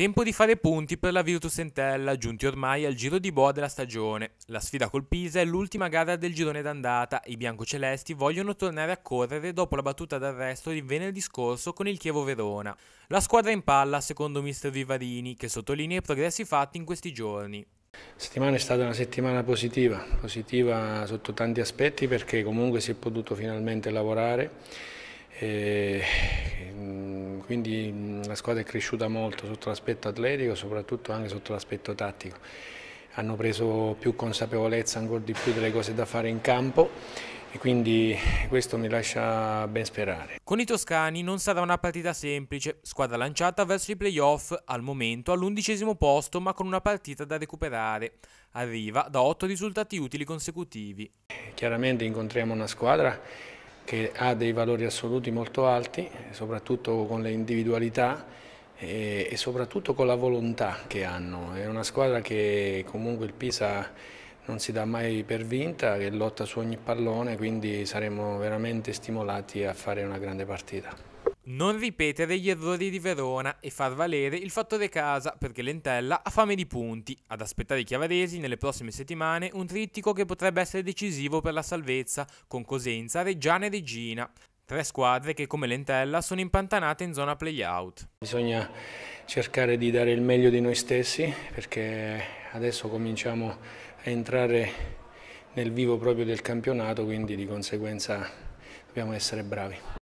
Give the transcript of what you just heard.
Tempo di fare punti per la Virtus Entella, giunti ormai al giro di boa della stagione. La sfida col Pisa è l'ultima gara del girone d'andata. I biancocelesti vogliono tornare a correre dopo la battuta d'arresto di venerdì scorso con il Chievo Verona. La squadra in palla, secondo mister Vivarini, che sottolinea i progressi fatti in questi giorni. La settimana è stata una settimana positiva, positiva sotto tanti aspetti perché comunque si è potuto finalmente lavorare e mm, quindi mm, la squadra è cresciuta molto sotto l'aspetto atletico, soprattutto anche sotto l'aspetto tattico. Hanno preso più consapevolezza ancora di più delle cose da fare in campo e quindi questo mi lascia ben sperare. Con i toscani non sarà una partita semplice, squadra lanciata verso i playoff al momento all'undicesimo posto ma con una partita da recuperare. Arriva da otto risultati utili consecutivi. Chiaramente incontriamo una squadra che ha dei valori assoluti molto alti, soprattutto con le individualità e, e soprattutto con la volontà che hanno. È una squadra che comunque il Pisa non si dà mai per vinta, che lotta su ogni pallone, quindi saremo veramente stimolati a fare una grande partita. Non ripetere gli errori di Verona e far valere il fattore casa perché Lentella ha fame di punti. Ad aspettare i chiavaresi nelle prossime settimane un trittico che potrebbe essere decisivo per la salvezza con Cosenza, Reggiana e Regina. Tre squadre che come Lentella sono impantanate in zona playout. Bisogna cercare di dare il meglio di noi stessi perché adesso cominciamo a entrare nel vivo proprio del campionato quindi di conseguenza dobbiamo essere bravi.